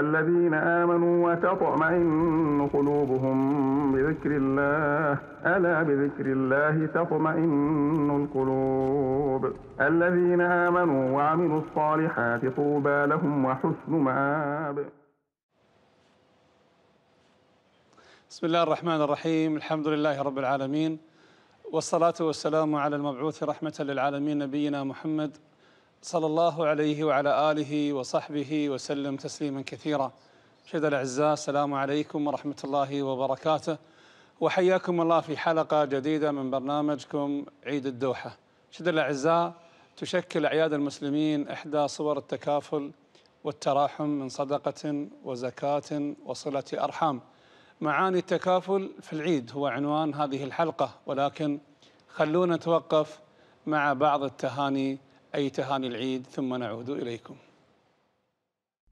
الذين آمنوا وتطمئن قلوبهم بذكر الله ألا بذكر الله تطمئن القلوب الذين آمنوا وعملوا الصالحات طوبى لهم وحسن مآب بسم الله الرحمن الرحيم الحمد لله رب العالمين والصلاة والسلام على المبعوث رحمة للعالمين نبينا محمد صلى الله عليه وعلى آله وصحبه وسلم تسليما كثيرا شهد الأعزاء السلام عليكم ورحمة الله وبركاته وحياكم الله في حلقة جديدة من برنامجكم عيد الدوحة شهد الأعزاء تشكل أعياد المسلمين إحدى صور التكافل والتراحم من صدقة وزكاة وصلة أرحام معاني التكافل في العيد هو عنوان هذه الحلقة ولكن خلونا نتوقف مع بعض التهاني أي تهاني العيد ثم نعود إليكم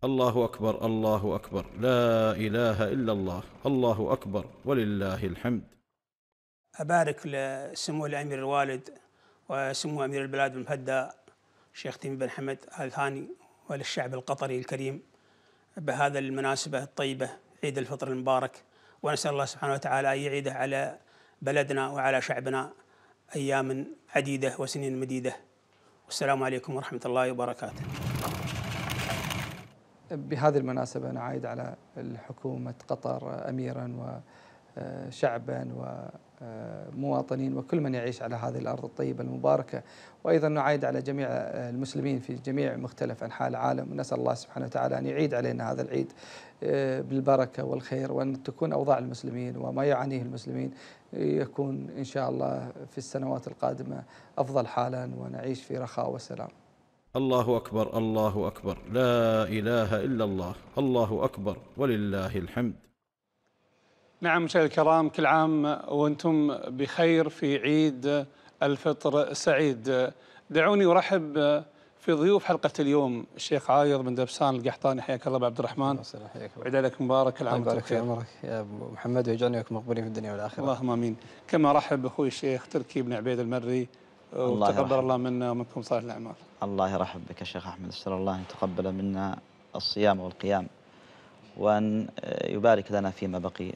الله أكبر الله أكبر لا إله إلا الله الله أكبر ولله الحمد أبارك لسمو الأمير الوالد وسمو أمير البلاد المهدى شيخ تيم بن حمد آل ثاني وللشعب القطري الكريم بهذا المناسبة الطيبة عيد الفطر المبارك ونسأل الله سبحانه وتعالى أن يعيده على بلدنا وعلى شعبنا أيام عديدة وسنين مديدة والسلام عليكم ورحمة الله وبركاته بهذه المناسبة أنا عايد على الحكومة قطر أميرا و آه، شعبا ومواطنين آه، وكل من يعيش على هذه الأرض الطيبة المباركة وأيضا نعايد على جميع آه، المسلمين في جميع مختلف أنحاء العالم ونسأل الله سبحانه وتعالى أن يعيد علينا هذا العيد بالبركة والخير وأن تكون أوضاع المسلمين وما يعانيه المسلمين يكون إن شاء الله في السنوات القادمة أفضل حالا ونعيش في رخاء وسلام الله اكبر الله اكبر لا اله الا الله الله اكبر ولله الحمد نعم مشاهدينا الكرام كل عام وانتم بخير في عيد الفطر سعيد دعوني ارحب في ضيوف حلقه اليوم الشيخ عايض بن دبسان القحطاني حياك الله ابو عبد الرحمن الله لك مبارك العام مبارك في عمرك يا ابو محمد ويجعلنا وياكم مقبولين في الدنيا والاخره اللهم امين كما ارحب باخوي الشيخ تركي بن عبيد المري وتقبل الله منا ومنكم صالح الاعمال الله يرحب بك يا شيخ احمد اسال الله ان تقبل منا الصيام والقيام وان يبارك لنا فيما بقي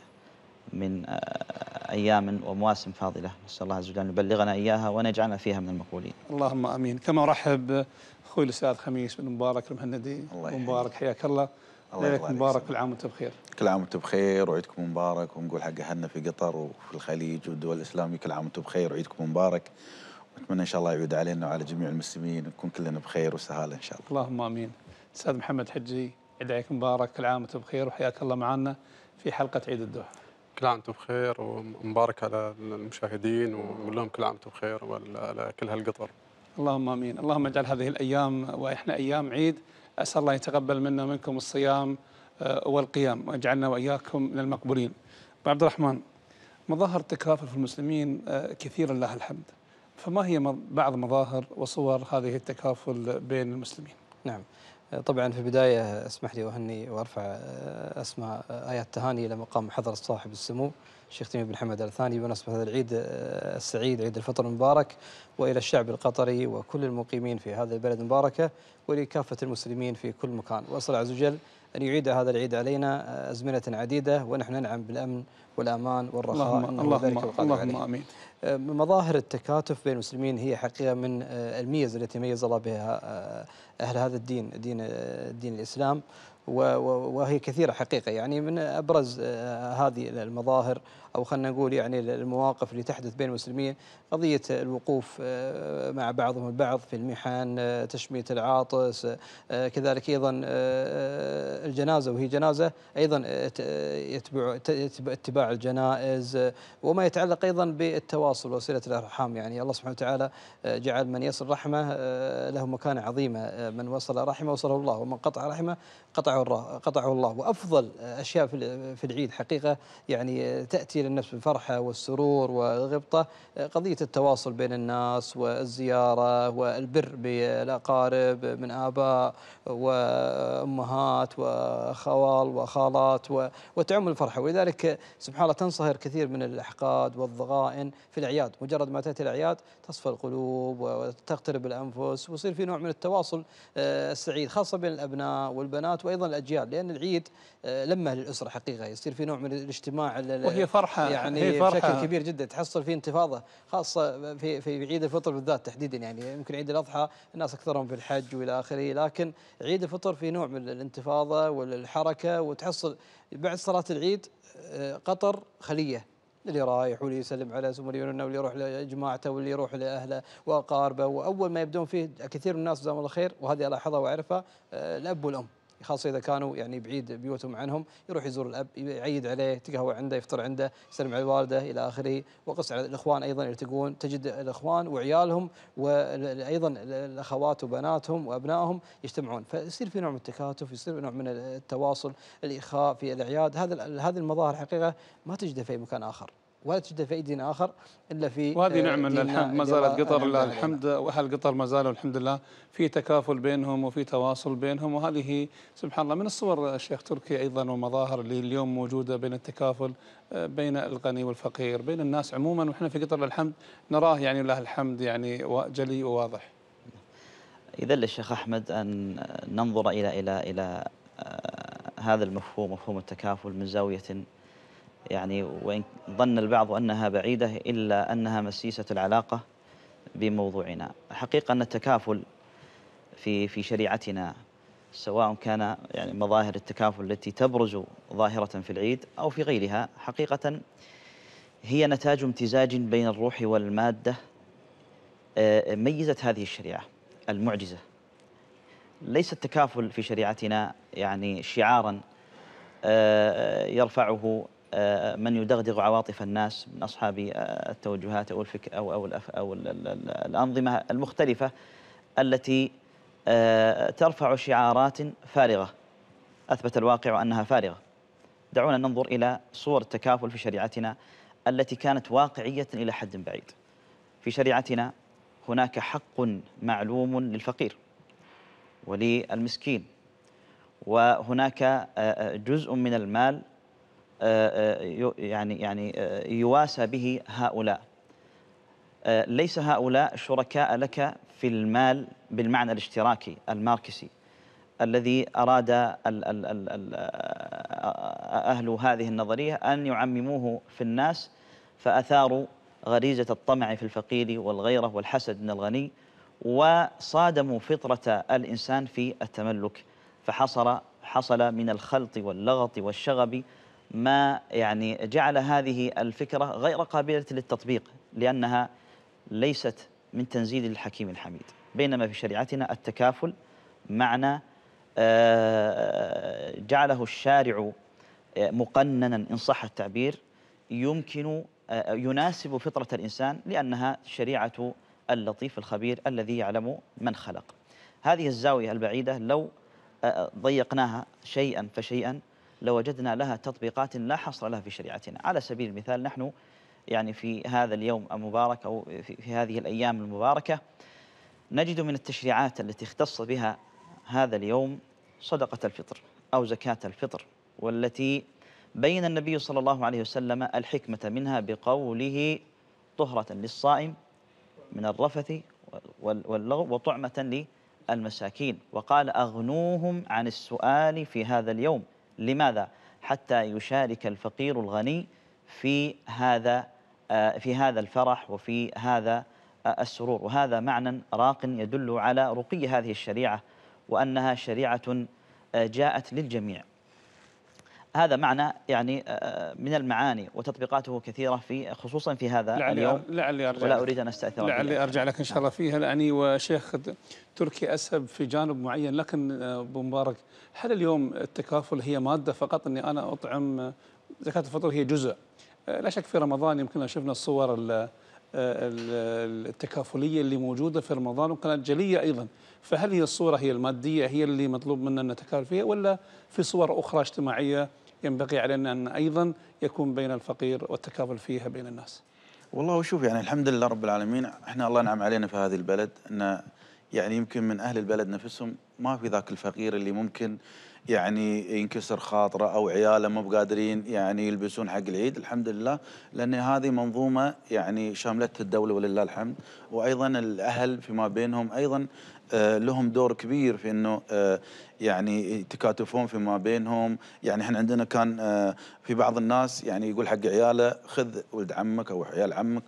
من آه، أيام ومواسم فاضلة نسأل الله عز وجل أن يبلغنا إياها ونجعلنا فيها من المقبولين اللهم آمين كما رحب أخوي الأستاذ خميس بن مبارك المهندي مبارك حياك الله ليلك مبارك كل عام وانت بخير كل عام وانت بخير وعيدكم مبارك ونقول حق اهلنا في قطر وفي الخليج والدول الاسلاميه كل عام وانتم بخير وعيدكم مبارك ونتمنى ان شاء الله يعود علينا وعلى جميع المسلمين ونكون كلنا بخير وسهاله ان شاء الله اللهم امين استاذ محمد حجي عيد عليك مبارك كل عام وانتم بخير وحياك الله معنا في حلقه عيد الدوحه كل عام وانتم بخير ومبارك على المشاهدين ونقول لهم كل عام وانتم بخير وعلى كل هالقطر اللهم امين، اللهم اجعل هذه الايام واحنا ايام عيد اسال الله يتقبل منا ومنكم الصيام آه، والقيام واجعلنا واياكم من المقبولين. ابو عبد الرحمن مظاهر التكافل في المسلمين آه، كثير لها الحمد. فما هي بعض مظاهر وصور هذه التكافل بين المسلمين؟ نعم طبعا في البداية اسمح لي أهني وأرفع آه، أسماء آه، آيات تهاني إلى مقام حضرة صاحب السمو الشيخ تيمي بن حمد آل ثاني بمناسبة هذا العيد آه، السعيد عيد الفطر المبارك وإلى الشعب القطري وكل المقيمين في هذا البلد المباركة ولكافة المسلمين في كل مكان وأسأل عز وجل أن يعيد هذا العيد علينا آه، أزمنة عديدة ونحن ننعم بالأمن والأمان والرخاء اللهم, اللهم, اللهم آمين آه، مظاهر التكاتف بين المسلمين هي حقيقة من آه، الميز التي ميز الله بها أهل هذا الدين دين, دين الإسلام وهي كثيرة حقيقة يعني من أبرز هذه المظاهر او خلينا نقول يعني المواقف اللي تحدث بين المسلمين قضيه الوقوف آه، مع بعضهم البعض في المحن آه، تشميه العاطس آه، كذلك ايضا الجنازه وهي جنازه ايضا يتبع اتباع الجنائز وما يتعلق ايضا بالتواصل وسيله الارحام يعني الله سبحانه وتعالى جعل من يصل رحمه له مكانه عظيمه من وصل رحمه وصله الله ومن قطع رحمه قطعه الله قطعه الله وافضل اشياء في العيد حقيقه يعني تاتي تسير النفس بالفرحة والسرور والغبطة قضية التواصل بين الناس والزيارة والبر بالأقارب من آباء وأمهات وخوال وخالات وتعم الفرحة ولذلك سبحان الله تنصهر كثير من الأحقاد والضغائن في الأعياد مجرد ما تأتي الأعياد تصفى القلوب وتقترب الأنفس ويصير في نوع من التواصل آه، السعيد خاصة بين الأبناء والبنات وأيضا الأجيال لأن العيد آه، لمة للأسرة حقيقة يصير في نوع من الاجتماع وهي فرحة فرحه يعني فرحة. بشكل كبير جدا تحصل في انتفاضه خاصه في في عيد الفطر بالذات تحديدا يعني يمكن عيد الاضحى الناس اكثرهم في الحج والى اخره لكن عيد الفطر في نوع من الانتفاضه والحركه وتحصل بعد صلاه العيد آه، قطر خليه اللي رايح واللي يسلم على سمريون واللي يروح لجماعته واللي يروح لاهله واقاربه واول ما يبدون فيه كثير من الناس جزاهم الله خير وهذه الاحظها واعرفها آه، الاب والام خاصه اذا كانوا يعني بعيد بيوتهم عنهم يروح يزور الاب يعيد عليه يتقهوى عنده يفطر عنده يسلم على الوالده الى اخره وقص على الاخوان ايضا يلتقون تجد الاخوان وعيالهم وايضا الاخوات وبناتهم وابنائهم يجتمعون فيصير في نوع من التكاتف يصير نوع من التواصل الاخاء في الاعياد هذا هذه المظاهر حقيقه ما تجدها في مكان اخر ولا تجد في أي دين آخر إلا في وهذه آه، نعمة الحمد ما زالت آه، قطر الحمد, الحمد وأهل قطر ما زالوا الحمد لله في تكافل بينهم وفي تواصل بينهم وهذه سبحان الله من الصور الشيخ تركي أيضا ومظاهر اللي اليوم موجودة بين التكافل آه، بين الغني والفقير بين الناس عموما ونحن في قطر الحمد نراه يعني لله الحمد يعني جلي وواضح إذا للشيخ أحمد أن ننظر إلى إلى إلى هذا المفهوم مفهوم التكافل من زاوية يعني وإن ظن البعض أنها بعيدة إلا أنها مسيسة العلاقة بموضوعنا حقيقة أن التكافل في في شريعتنا سواء كان يعني مظاهر التكافل التي تبرز ظاهرة في العيد أو في غيرها حقيقة هي نتاج امتزاج بين الروح والمادة آه، ميزت هذه الشريعة المعجزة ليس التكافل في شريعتنا يعني شعارا آه، يرفعه آه، من يدغدغ عواطف الناس من أصحاب آه، التوجهات أو الفك أو أو, الأف أو الأنظمة المختلفة التي آه، ترفع شعارات فارغة أثبت الواقع أنها فارغة دعونا ننظر إلى صور التكافل في شريعتنا التي كانت واقعية إلى حد بعيد في شريعتنا هناك حق معلوم للفقير وللمسكين وهناك جزء من المال آه، آه، يعني يعني آه، يواسى به هؤلاء ليس هؤلاء شركاء لك في المال بالمعنى الاشتراكي الماركسي الذي أراد أهل هذه النظرية أن يعمموه في الناس فأثاروا غريزة الطمع في الفقير والغيرة والحسد من الغني وصادموا فطرة الإنسان في التملك فحصل حصل من الخلط واللغط والشغب ما يعني جعل هذه الفكرة غير قابلة للتطبيق لأنها ليست من تنزيل الحكيم الحميد بينما في شريعتنا التكافل معنى آه، جعله الشارع آه، مقننا إن صح التعبير يمكن آه، يناسب فطرة الإنسان لأنها شريعة اللطيف الخبير الذي يعلم من خلق هذه الزاوية البعيدة لو ضيقناها شيئا فشيئا لوجدنا لها تطبيقات لا حصر لها في شريعتنا على سبيل المثال نحن يعني في هذا اليوم المبارك أو في هذه الأيام المباركة نجد من التشريعات التي اختص بها هذا اليوم صدقة الفطر أو زكاة الفطر والتي بين النبي صلى الله عليه وسلم الحكمة منها بقوله طهرة للصائم من الرفث واللغو وطعمة للمساكين وقال أغنوهم عن السؤال في هذا اليوم لماذا؟ حتى يشارك الفقير الغني في هذا آه، في هذا الفرح وفي هذا آه، السرور وهذا معنى راق يدل على رقي هذه الشريعة وأنها شريعة آه، جاءت للجميع هذا معنى يعني آه، آه، من المعاني وتطبيقاته كثيرة في خصوصا في هذا لعلي اليوم لعلي أرجع ولا أريد أن أستأثر لعلي أرجع لك إن شاء الله فيها لأني وشيخ تركي أسهب في جانب معين لكن آه، أبو مبارك هل اليوم التكافل هي مادة فقط أني أنا أطعم زكاة الفطر هي جزء لا شك في رمضان يمكن شفنا الصور آه، التكافلية اللي موجودة في رمضان وكانت جلية أيضا فهل هي الصورة هي المادية هي اللي مطلوب منا أن نتكافل فيها ولا في صور أخرى اجتماعية ينبغي علينا أن أيضا يكون بين الفقير والتكافل فيها بين الناس والله شوف يعني الحمد لله رب العالمين احنا الله نعم علينا في هذه البلد أن يعني يمكن من أهل البلد نفسهم ما في ذاك الفقير اللي ممكن يعني ينكسر خاطره او عياله مو بقادرين يعني يلبسون حق العيد الحمد لله لان هذه منظومه يعني شاملت الدوله ولله الحمد وايضا الاهل فيما بينهم ايضا آه، لهم دور كبير في انه آه، يعني يتكاتفون فيما بينهم يعني احنا عندنا كان آه، في بعض الناس يعني يقول حق عياله خذ ولد عمك او عيال عمك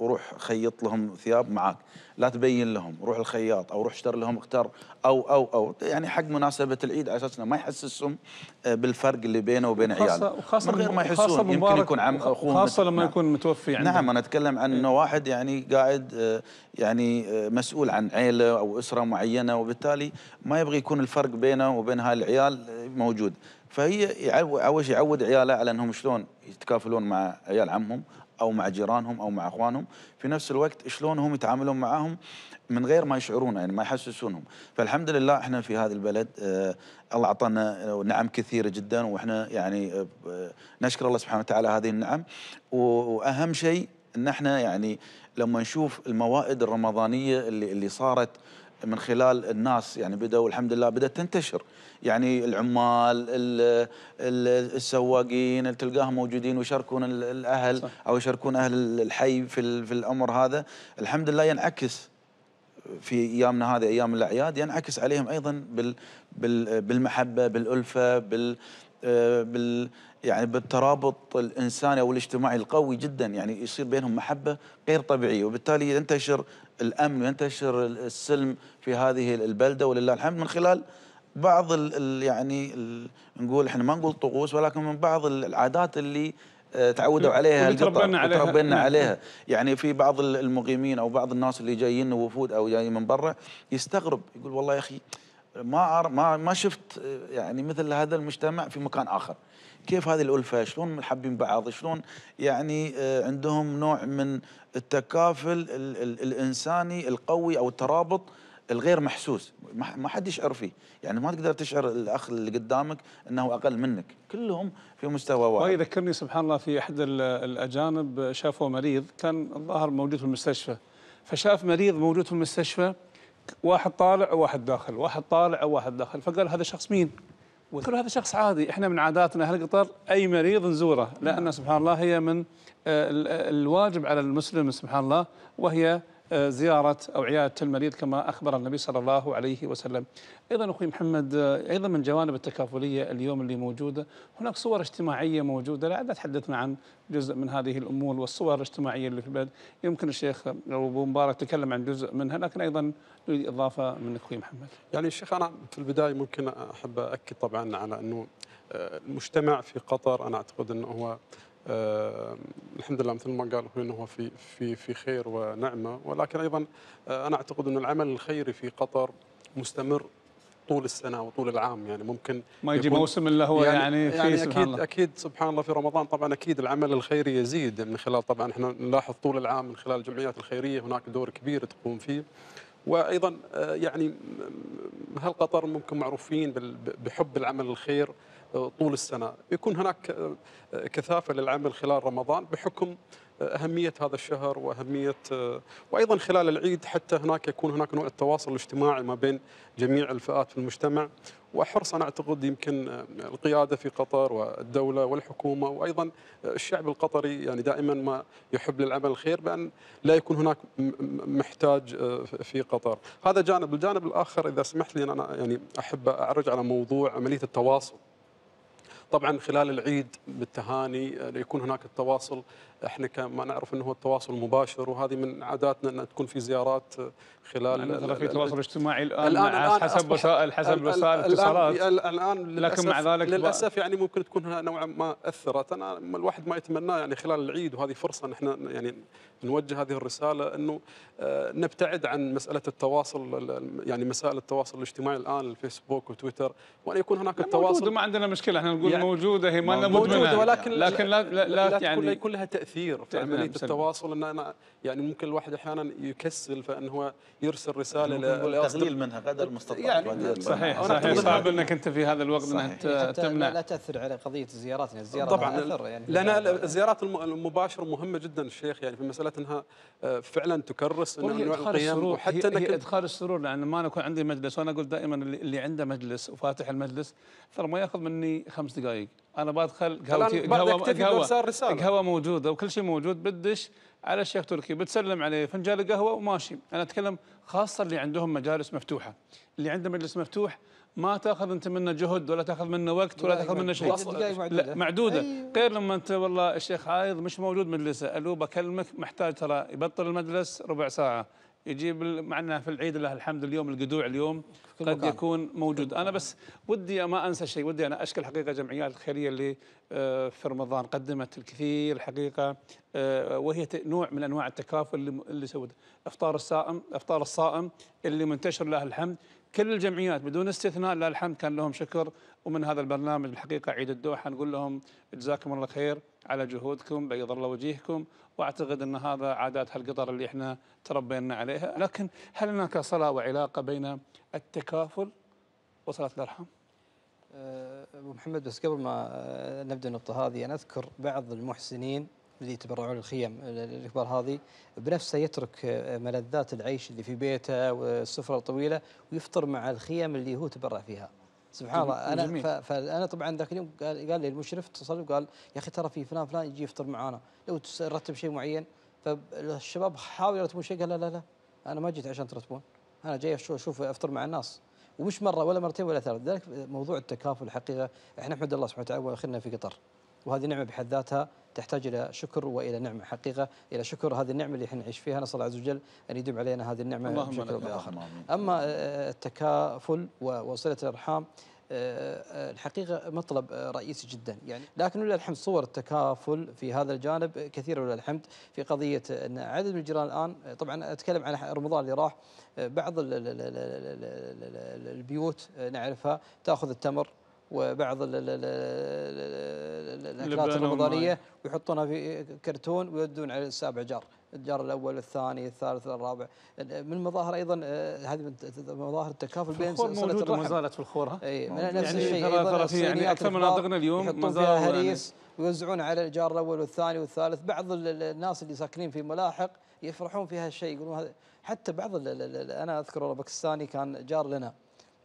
وروح خيط لهم ثياب معاك لا تبين لهم روح الخياط او روح اشتر لهم اختر او او او يعني حق مناسبه العيد على اساس انه ما يحسسهم آه، بالفرق اللي بينه وبين عياله وخاصه من غير ما يحسون يمكن يكون عم اخوه خاصه لما نعم. يكون متوفي عنده نعم انا اتكلم عن إيه. انه واحد يعني قاعد آه، يعني آه، مسؤول عن عيله او اسره معينه وبالتالي ما يبغى يكون الفرق بينه وبين هاي العيال موجود فهي اول شيء يعود عياله على انهم شلون يتكافلون مع عيال عمهم او مع جيرانهم او مع اخوانهم في نفس الوقت شلون هم يتعاملون معاهم من غير ما يشعرون يعني ما يحسسونهم فالحمد لله احنا في هذا البلد آه الله اعطانا نعم كثيره جدا واحنا يعني آه نشكر الله سبحانه وتعالى هذه النعم واهم شيء ان احنا يعني لما نشوف الموائد الرمضانيه اللي اللي صارت من خلال الناس يعني بدأوا الحمد لله بدأت تنتشر يعني العمال السواقين تلقاهم موجودين ويشاركون الأهل صح. أو يشاركون أهل الحي في, في الأمر هذا الحمد لله ينعكس في ايامنا هذه ايام الاعياد ينعكس عليهم ايضا بال بالمحبه بالالفه بال بال يعني بالترابط الانساني او الاجتماعي القوي جدا يعني يصير بينهم محبه غير طبيعيه وبالتالي ينتشر الامن وينتشر السلم في هذه البلده ولله الحمد من خلال بعض الـ يعني الـ نقول احنا ما نقول طقوس ولكن من بعض العادات اللي آه، تعودوا نعم. عليها تربينا عليها تربينا نعم. عليها يعني في بعض المقيمين او بعض الناس اللي جايين وفود او جايين من برا يستغرب يقول والله يا اخي ما ما ما شفت آه، يعني مثل هذا المجتمع في مكان اخر كيف هذه الألفة شلون حابين بعض شلون يعني آه، عندهم نوع من التكافل الإنساني القوي أو الترابط الغير محسوس ما حد يشعر فيه يعني ما تقدر تشعر الأخ اللي قدامك أنه أقل منك كلهم في مستوى واحد ما يذكرني سبحان الله في أحد الأجانب شافوا مريض كان الظاهر موجود في المستشفى فشاف مريض موجود في المستشفى واحد طالع وواحد داخل واحد طالع وواحد داخل فقال هذا شخص مين قلت هذا شخص عادي احنا من عاداتنا اهل قطر اي مريض نزوره لان نعم. سبحان الله هي من آه، الواجب على المسلم سبحان الله وهي زيارة أو عيادة المريض كما أخبر النبي صلى الله عليه وسلم أيضا أخوي محمد أيضا من جوانب التكافلية اليوم اللي موجودة هناك صور اجتماعية موجودة لا تحدثنا عن جزء من هذه الأمور والصور الاجتماعية اللي في البلد يمكن الشيخ أبو مبارك تكلم عن جزء منها لكن أيضا نريد إضافة من أخوي محمد يعني الشيخ أنا في البداية ممكن أحب أكد طبعا على أنه آه، المجتمع في قطر أنا أعتقد أنه هو آه الحمد لله مثل ما قال اخونا انه في في في خير ونعمه ولكن ايضا آه انا اعتقد ان العمل الخيري في قطر مستمر طول السنه وطول العام يعني ممكن ما يجي موسم الا هو يعني, يعني, يعني سبحان اكيد الله. اكيد سبحان الله في رمضان طبعا اكيد العمل الخيري يزيد من خلال طبعا احنا نلاحظ طول العام من خلال الجمعيات الخيريه هناك دور كبير تقوم فيه وايضا آه، يعني هل قطر ممكن معروفين بحب العمل الخير طول السنه، يكون هناك آه، كثافه للعمل خلال رمضان بحكم آه، اهميه هذا الشهر واهميه آه، وايضا خلال العيد حتى هناك يكون هناك نوع التواصل الاجتماعي ما بين جميع الفئات في المجتمع وحرص انا اعتقد يمكن القياده في قطر والدوله والحكومه وايضا الشعب القطري يعني دائما ما يحب للعمل الخير بان لا يكون هناك محتاج في قطر، هذا جانب، الجانب الاخر اذا سمحت لي انا يعني احب اعرج على موضوع عمليه التواصل طبعا خلال العيد بالتهاني آه، يكون هناك التواصل احنا كما نعرف انه هو التواصل المباشر وهذه من عاداتنا ان تكون في زيارات خلال يعني مثلا في التواصل الاجتماعي الان, الآن, الآن حسب وسائل حسب وسائل الاتصالات الان لكن مع ذلك للاسف يعني ممكن تكون نوعا ما اثرت انا الواحد ما يتمناه يعني خلال العيد وهذه فرصه نحن يعني نوجه هذه الرساله انه آه، نبتعد عن مساله التواصل يعني مسائل التواصل الاجتماعي الان الفيسبوك وتويتر وان يكون هناك التواصل موجوده ما عندنا مشكله احنا نقول يعني موجوده هي ما موجوده ولكن لكن لا, لا, لا, لا يعني يكون لها تاثير كثير في عمليه التواصل ان انا يعني ممكن الواحد احيانا يكسل فان هو يرسل رساله تقليل منها قدر المستطاع يعني صحيح صحيح صعب انك انت في هذا الوقت انك يعني تمنع لا تاثر على قضيه يعني الزيارات طبعا يعني لان الزيارات المباشره مهمه جدا الشيخ يعني في مساله انها آه، فعلا تكرس انواع القيم وحتى انك ادخال السرور لان ما نكون عندي مجلس وانا اقول دائما اللي عنده مجلس وفاتح المجلس ترى ما ياخذ مني خمس دقائق انا بدخل قهوتي قهوه قهوه موجوده وكل شيء موجود بدش على الشيخ تركي بتسلم عليه فنجان القهوه وماشي انا اتكلم خاصه اللي عندهم مجالس مفتوحه اللي عنده مجلس مفتوح ما تاخذ انت منه جهد ولا تاخذ منه وقت ولا تاخذ منه شيء لا معدوده أيوه. غير لما انت والله الشيخ عايض مش موجود مجلسه الو بكلمك محتاج ترى يبطل المجلس ربع ساعه يجيب معنا في العيد لله الحمد اليوم القدوع اليوم قد يكون موجود انا بس ودي ما انسى شيء ودي انا اشكر حقيقه جمعيات الخيريه اللي آه، في رمضان قدمت الكثير حقيقه آه، وهي نوع من انواع التكافل اللي اللي سوته افطار الصائم افطار الصائم اللي منتشر له الحمد كل الجمعيات بدون استثناء لله الحمد كان لهم شكر ومن هذا البرنامج الحقيقة عيد الدوحة نقول لهم جزاكم الله خير على جهودكم بيض الله وجيهكم واعتقد ان هذا عادات هالقطر اللي احنا تربينا عليها لكن هل هناك صلاه وعلاقه بين التكافل وصلاه الارحام؟ أه، ابو محمد بس قبل ما نبدا النقطه هذه انا اذكر بعض المحسنين اللي يتبرعون للخيم الكبار هذه بنفسه يترك ملذات العيش اللي في بيته والسفره الطويله ويفطر مع الخيم اللي هو تبرع فيها. سبحان الله انا فانا طبعا ذاك اليوم قال, قال لي المشرف اتصل وقال يا اخي ترى في فلان فلان يجي يفطر معانا لو ترتب شيء معين فالشباب حاولوا يرتبون شيء قال لا لا لا انا ما جيت عشان ترتبون انا جاي اشوف افطر مع الناس ومش مره ولا مرتين ولا ثلاث لذلك موضوع التكافل الحقيقه احنا نحمد الله سبحانه وتعالى واخرنا في قطر وهذه نعمه بحد ذاتها تحتاج إلى شكر وإلى نعمة حقيقة إلى شكر هذه النعمة اللي احنا نعيش فيها نسأل الله عز وجل أن يدم علينا هذه النعمة بشكل أو بآخر أما آه، التكافل وصلة الأرحام آه، آه، الحقيقة مطلب رئيسي جدا يعني لكن ولله الحمد صور التكافل في هذا الجانب كثيرة ولله الحمد في قضية أن عدد من الجيران الآن طبعا أتكلم عن رمضان اللي راح بعض البيوت نعرفها تأخذ التمر وبعض الاكلات الرمضانيه ويحطونها في كرتون ويودون على السابع جار الجار الاول الثاني الثالث الرابع من مظاهر ايضا آه، هذه من مظاهر التكافل بين موجود ما زالت في الخوره اي نفس يعني الشيء ايضا يعني اكثر مناطقنا اليوم يحطون فيها يعني. ويوزعون على الجار الاول والثاني والثالث بعض الناس اللي ساكنين في ملاحق يفرحون في هالشيء يقولون هذا حتى بعض انا اذكر باكستاني كان جار لنا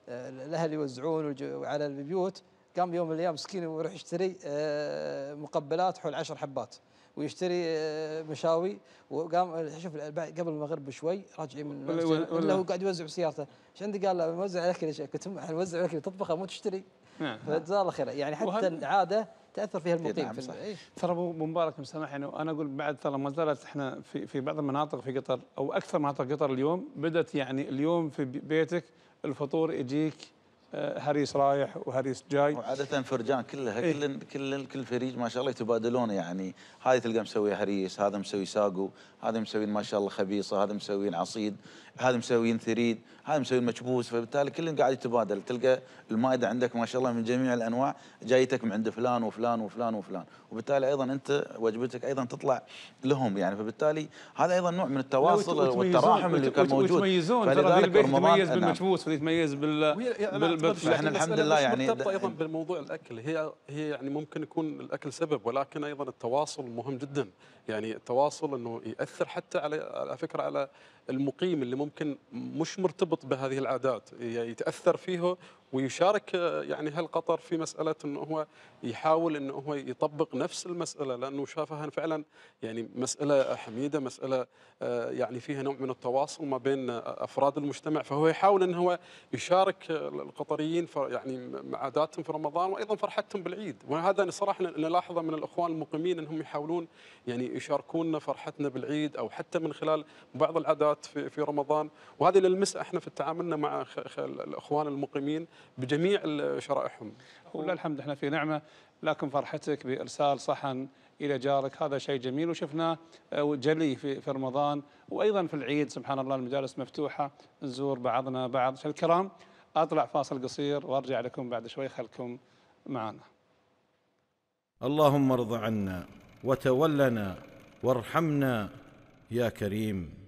الاهل يوزعون على البيوت قام يوم من الايام مسكين ويروح يشتري آه، مقبلات حول عشر حبات ويشتري آه، مشاوي وقام شوف قبل المغرب بشوي راجعين من ولا هو قاعد يوزع بسيارته ايش عندي قال له موزع الاكل قلت نوزع الاكل تطبخه مو تشتري نعم جزاه الله خير يعني حتى العاده تاثر فيها المقيم إيه، نعم، في إيه. ترى ابو مبارك مسامح يعني انا اقول بعد ترى ما زالت احنا في في بعض المناطق في قطر او اكثر مناطق قطر اليوم بدات يعني اليوم في بيتك الفطور يجيك آه، هريس رايح وهريس جاي وعاده فرجان كلها إيه؟ كل كل كل فريج ما شاء الله يتبادلون يعني هذه تلقى مسوي هريس هذا مسوي ساقو هذا مسوي ما شاء الله خبيصه هذا مسوي عصيد هذا مسويين ثريد هذا مسويين مكبوس فبالتالي كلهم قاعد يتبادل تلقى المائده عندك ما شاء الله من جميع الانواع جايتك من عند فلان وفلان وفلان وفلان وبالتالي ايضا انت وجبتك ايضا تطلع لهم يعني فبالتالي هذا ايضا نوع من التواصل والتراحم اللي كان موجود وتميزون فلذلك يتميز بالمكبوس واللي يتميز بال احنا الحمد لله يعني ايضا بالموضوع الاكل هي هي يعني ممكن يكون الاكل سبب ولكن ايضا التواصل مهم جدا يعني التواصل انه ياثر حتى على فكره على المقيم اللي ممكن مش مرتبط بهذه العادات يعني يتاثر فيه ويشارك آه، يعني هل قطر في مساله انه هو يحاول انه هو يطبق نفس المساله لانه شافها فعلا يعني مساله حميده مساله آه، يعني فيها نوع من التواصل ما بين آه، افراد المجتمع فهو يحاول انه هو يشارك القطريين يعني عاداتهم في رمضان وايضا فرحتهم بالعيد وهذا صراحه نلاحظه من الاخوان المقيمين انهم يحاولون يعني يشاركونا فرحتنا بالعيد او حتى من خلال بعض العادات في في رمضان وهذه نلمسها احنا في تعاملنا مع الاخوان المقيمين بجميع شرائحهم ولله الحمد احنا في نعمه لكن فرحتك بارسال صحن الى جارك هذا شيء جميل وشفناه آه، جلي في في رمضان وايضا في العيد سبحان الله المجالس مفتوحه نزور بعضنا بعض الكرام اطلع فاصل قصير وارجع لكم بعد شوي خلكم معنا اللهم ارض عنا وتولنا وارحمنا يا كريم